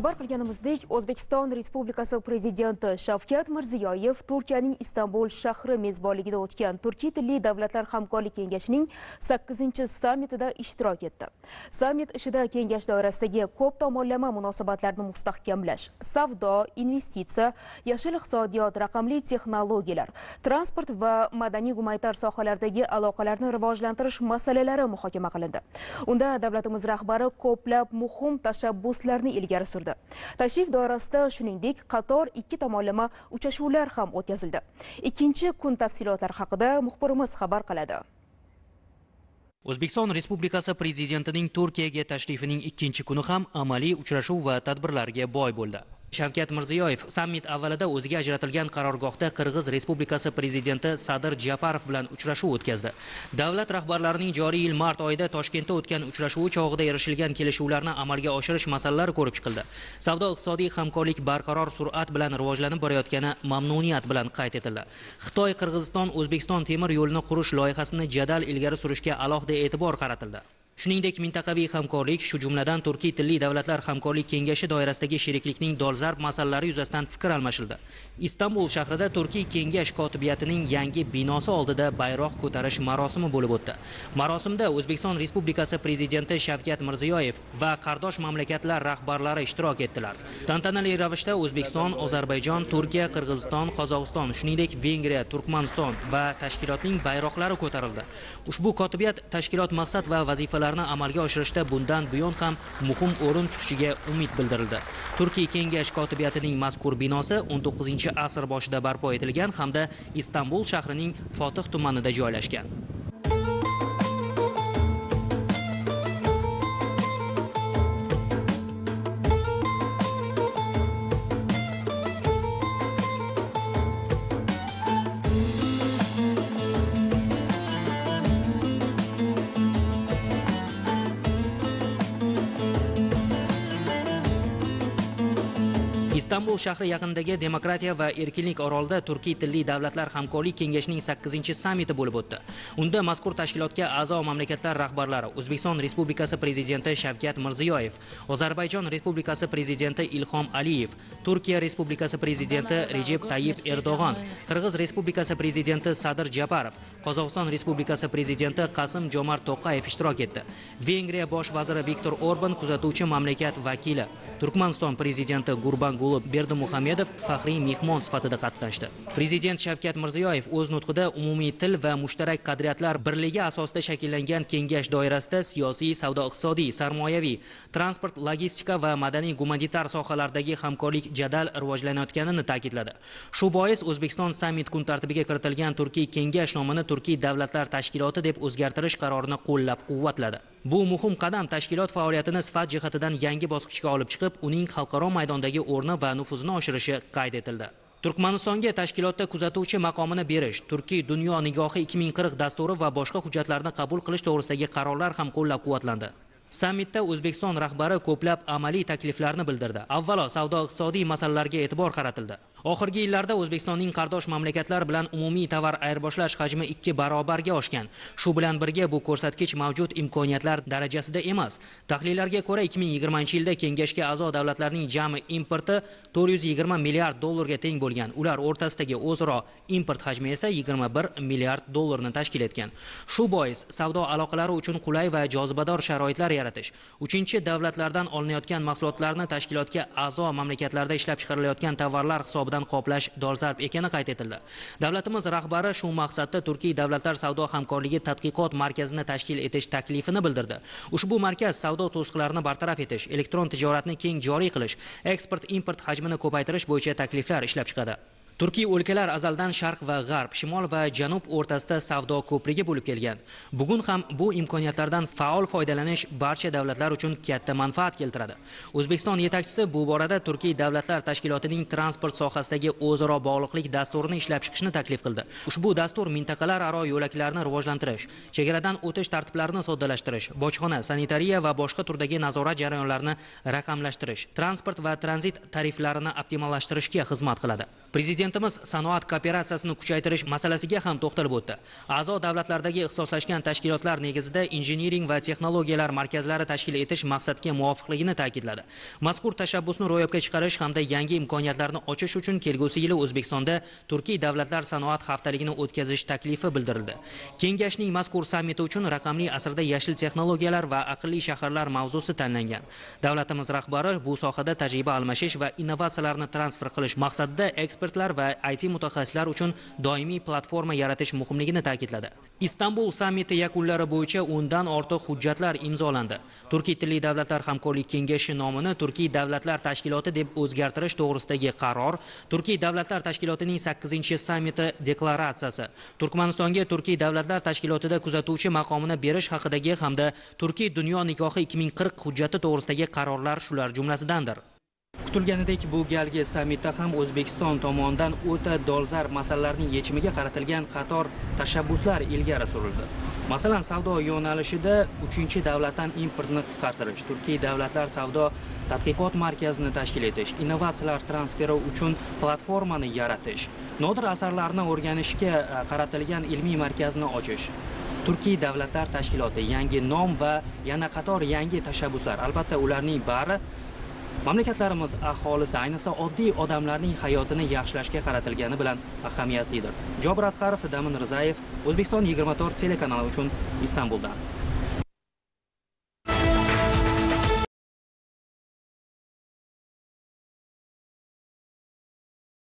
xabar qilganimizdek o'zbekiston respublikasi prezidenti shavkat mirziyoyev turkiyaning istanbul shahri mezbonligida o'tgan turkiy tilli davlatlar hamkorlik kengashining 8 sammitida ishtirok etdi sammit ishida kengash doirasidagi ko'p tomonlama munosabatlarni mustahkamlash savdo investitsiya yashil iqtisodiyot raqamli texnologiyalar transport va madaniy gumanitar sohalardagi aloqalarni rivojlantirish masalalari muhokama qilindi unda davlatimiz rahbari ko'plab muhim tashabbuslarni ilgari surdi o'tkazildi tashrif doirasida shuningdek qator ikki tomonlama uchrashuvlar ham o'tkazildi ikkinchi kun tafsilotlari haqida muxbirimiz xabar qiladi o'zbekiston respublikasi prezidentining turkiyaga tashrifining ikkinchi kuni ham amaliy uchrashuv va tadbirlarga boy bo'ldi Shavkat Mirziyoyev sammit avvalida o'ziga ajratilgan qarorgohda Qirg'iz Respublikasi prezidenti Sadir Japarov bilan uchrashuv o'tkazdi. Davlat rahbarlarining joriy yil mart oyida Toshkentda o'tgan uchrashuvi chog'ida erishilgan kelishuvlarni amalga oshirish masalalari ko'rib chiqildi. Savdo-iqtisodiy hamkorlik barqaror sur'at bilan rivojlanib borayotgani mamnuniyat bilan qayd etildi. Xitoy Qirg'iziston O'zbekiston temir yo'lini qurish loyihasini jadal ilgari surishga alohida e'tibor qaratildi. shuningdek mintaqaviy hamkorlik shu jumladan turkiy tilli davlatlar hamkorlik kengashi doirasidagi sheriklikning dolzarb masalalari yuzasidan fikr almashildi istanbul shahrida turkiy kengash kotibiyatining yangi binosi oldida bayroq ko'tarish marosimi bo'lib o'tdi marosimda o'zbekiston respublikasi prezidenti shavkat mirziyoyev va qardosh mamlakatlar rahbarlari ishtirok etdilar tantanali ravishda o'zbekiston ozarbayjon turkiya qirg'iziston qozog'iston shuningdek vengriya turkmaniston va tashkilotning bayroqlari ko'tarildi ushbu kotibiyat tashkilot maqsad va vazifalari loyihalarni amalga oshirishda bundan buyon ham muhim o'rin tutishiga umid bildirildi turkiy kengash kotibiyatining mazkur binosi 19 asr boshida barpo etilgan hamda istanbul shahrining fotih tumanida joylashgan istanbul shahri yaqinidagi demokratiya va erkinlik orolida turkiy tilli davlatlar hamkorlik kengashining 8 sammiti bo'lib o'tdi unda mazkur tashkilotga a'zo mamlakatlar rahbarlari o'zbekiston respublikasi prezidenti shavkat mirziyoyev ozarbayjon respublikasi prezidenti ilhom aliyev turkiya respublikasi prezidenti rejeb tayyib erdo'g'on qirg'iz respublikasi prezidenti sadir japarov qozog'iston respublikasi prezidenti qasim jomart to'qayev ishtirok etdi vengriya bosh vaziri viktor orban kuzatuvchi mamlakat vakili turkmaniston prezidenti gurbanguli Mahmud Berdimuhamedov faxriy mehmon sifatida qatnashdi. Prezident Shavkat Mirziyoyev o'z nutqida umumiy til va mushtarak qadriyatlar birligi asosida shakllangan kengash doirasida siyosiy, savdo-iqtisodiy, sarmoyaviy, transport, logistika va madaniy gumanitar sohalardagi hamkorlik jadal rivojlanayotganini ta'kidladi. Shu bois O'zbekiston sammit kun tartibiga kiritilgan Turkiy kengash nomini Turkiy davlatlar tashkiloti deb o'zgartirish qarorini qo'llab-quvvatladi. Bu muhim qadam tashkilot faoliyatini sifat jihatidan yangi bosqichga olib chiqib, uning xalqaro maydondagi o'rni va va nufuzini oshirishi qayd etildi turkmanistonga tashkilotda kuzatuvchi maqomini berish turkiy dunyo nigohi 2040 dasturi va boshqa hujjatlarni qabul qilish to'g'risidagi qarorlar ham qo'llab quvvatlandi sammitda o'zbekiston rahbari ko'plab amaliy takliflarni bildirdi avvalo savdo iqtisodiy masalalarga e'tibor qaratildi oxirgi yillarda o'zbekistonning qardosh mamlakatlar bilan umumiy tovar ayirboshlash hajmi ikki barobarga oshgan shu bilan birga bu ko'rsatkich mavjud imkoniyatlar darajasida emas tahlillarga ko'ra 2020 yilda kengashga a'zo davlatlarning jami importi 420 milliard dollarga teng bo'lgan ular o'rtasidagi o'zaro import hajmi esa 21 milliard dollarni tashkil etgan shu bois savdo aloqalari uchun qulay va jozibador sharoitlar yaratish uchinchi davlatlardan olinayotgan mahsulotlarni tashkilotga a'zo mamlakatlarda ishlab chiqarilayotgan tovarlar hisobi hisobidan qoplash dolzarb ekani qayd etildi davlatimiz rahbari shu maqsadda turkiy davlatlar savdo hamkorligi tadqiqot markazini tashkil etish taklifini bildirdi ushbu markaz savdo to'siqlarini bartaraf etish elektron tijoratni keng joriy qilish eksport import hajmini ko'paytirish bo'yicha takliflar ishlab chiqadi turkiy o'lkalar azaldan sharq va g'arb shimol va janub o'rtasida savdo ko'prigi bo'lib kelgan bugun ham bu imkoniyatlardan faol foydalanish barcha davlatlar uchun katta manfaat keltiradi o'zbekiston yetakchisi bu borada turkiy davlatlar tashkilotining transport sohasidagi o'zaro bog'liqlik dasturini ishlab chiqishni taklif qildi ushbu dastur mintaqalararo yo'laklarni rivojlantirish chegaradan o'tish tartiblarini soddalashtirish bojxona sanitariya va boshqa turdagi nazorat jarayonlarini raqamlashtirish transport va tranzit tariflarini optimallashtirishga xizmat qiladi prezident prezidentimiz sanoat kooperatsiyasini kuchaytirish masalasiga ham to'xtalib o'tdi a'zo davlatlardagi ixtisoslashgan tashkilotlar negizida injenering va texnologiyalar markazlari tashkil etish maqsadga muvofiqligini ta'kidladi mazkur tashabbusni ro'yobga chiqarish hamda yangi imkoniyatlarni ochish uchun kelgusi yili o'zbekistonda turkiy davlatlar sanoat haftaligini o'tkazish taklifi bildirildi kengashning mazkur sammiti uchun raqamli asrda yashil texnologiyalar va aqlli shaharlar mavzusi tanlangan davlatimiz rahbari bu sohada tajriba almashish va innovatsiyalarni transfer qilish maqsadida ekspertlar va IT mutaxassislar uchun doimiy platforma yaratish muhimligini ta'kidladi. Istanbul sammiti yakunlari bo'yicha 10 dan ortiq hujjatlar imzolandi. Turkiy tilli davlatlar hamkorlik kengashi nomini Turkiy davlatlar tashkiloti deb o'zgartirish to'g'risidagi qaror, Turkiy davlatlar tashkilotining 8-sammiti deklaratsiyasi, Turkmanistonga Turkiy davlatlar tashkilotida kuzatuvchi maqomini berish haqidagi hamda Turkiy dunyo nikohi 2040 hujjati to'g'risidagi qarorlar shular jumlasidandir. kutilganidek bu galgi sammitda ham o'zbekiston tomonidan o'ta dolzarb masalalarning yechimiga qaratilgan qator tashabbuslar ilgari surildi masalan savdo yo'nalishida uchinchi davlatdan importni qisqartirish turkiy davlatlar savdo tadqiqot markazini tashkil etish innovatsiyalar transferi uchun platformani yaratish nodir asarlarni o'rganishga e, qaratilgan ilmiy markazni ochish turkiy davlatlar tashkiloti yangi nom va yana qator yangi tashabbuslar albatta ularning bari mamlakatlarimiz aholisi ayniqsa oddiy odamlarning hayotini yaxshilashga qaratilgani bilan ahamiyatlidir jobir asqarov damin rizayev o'zbekiston 24 telekanali uchun istanbuldan